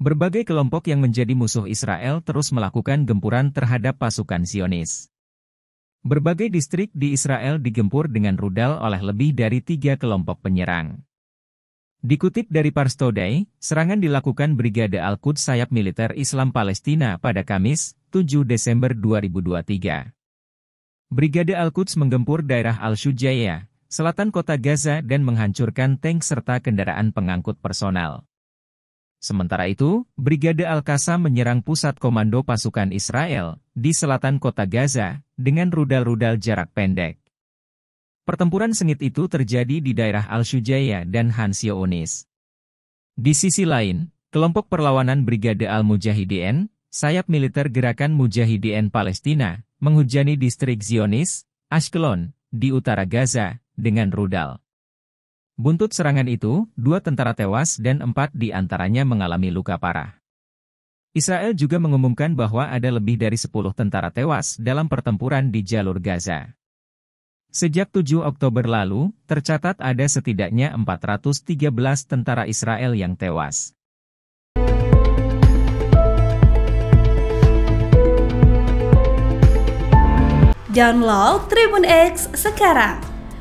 Berbagai kelompok yang menjadi musuh Israel terus melakukan gempuran terhadap pasukan Zionis. Berbagai distrik di Israel digempur dengan rudal oleh lebih dari tiga kelompok penyerang. Dikutip dari Pars Today, serangan dilakukan Brigade Al-Quds sayap militer Islam Palestina pada Kamis, 7 Desember 2023. Brigade Al-Quds menggempur daerah Al-Shujaya, selatan kota Gaza dan menghancurkan tank serta kendaraan pengangkut personal. Sementara itu, Brigade Al-Qassam menyerang pusat komando pasukan Israel di selatan kota Gaza dengan rudal-rudal jarak pendek. Pertempuran sengit itu terjadi di daerah Al-Shujaya dan Hansionis. Di sisi lain, kelompok perlawanan Brigade al mujahidin sayap militer gerakan Mujahidin Palestina, menghujani distrik Zionis, Ashkelon, di utara Gaza, dengan rudal. Buntut serangan itu, dua tentara tewas dan empat di antaranya mengalami luka parah. Israel juga mengumumkan bahwa ada lebih dari sepuluh tentara tewas dalam pertempuran di jalur Gaza. Sejak 7 Oktober lalu, tercatat ada setidaknya 413 tentara Israel yang tewas. Download Tribun X sekarang